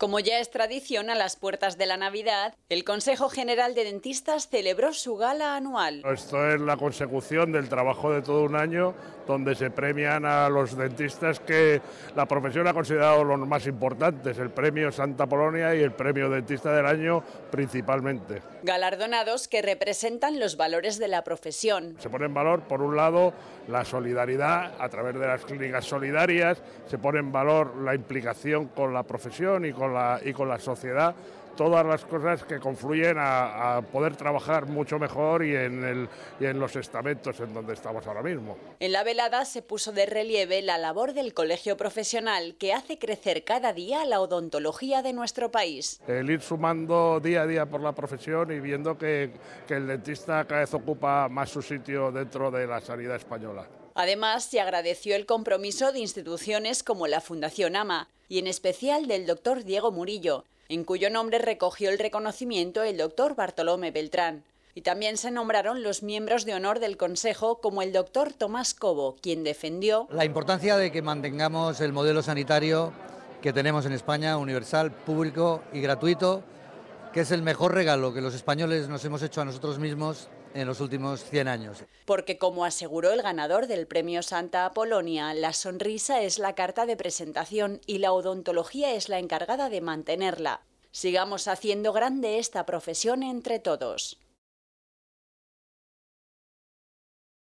Como ya es tradición a las puertas de la Navidad, el Consejo General de Dentistas celebró su gala anual. Esto es la consecución del trabajo de todo un año, donde se premian a los dentistas que la profesión ha considerado los más importantes, el premio Santa Polonia y el premio Dentista del Año principalmente. Galardonados que representan los valores de la profesión. Se pone en valor, por un lado, la solidaridad a través de las clínicas solidarias, se pone en valor la implicación con la profesión y con y con la sociedad todas las cosas que confluyen a, poder trabajar mucho mejor y en, los estamentos en donde estamos ahora mismo. En la velada se puso de relieve la labor del colegio profesional que hace crecer cada día la odontología de nuestro país. El ir sumando día a día por la profesión y viendo que, que el dentista cada vez ocupa más su sitio dentro de la sanidad española. Además, se agradeció el compromiso de instituciones como la Fundación AMA y en especial del doctor Diego Murillo, en cuyo nombre recogió el reconocimiento el doctor Bartolomé Beltrán. Y también se nombraron los miembros de honor del Consejo, como el doctor Tomás Cobo, quien defendió la importancia de que mantengamos el modelo sanitario que tenemos en España, universal, público y gratuito, que es el mejor regalo que los españoles nos hemos hecho a nosotros mismos en los últimos 100 años. Porque como aseguró el ganador del Premio Santa Apolonia, la sonrisa es la carta de presentación y la odontología es la encargada de mantenerla. Sigamos haciendo grande esta profesión entre todos.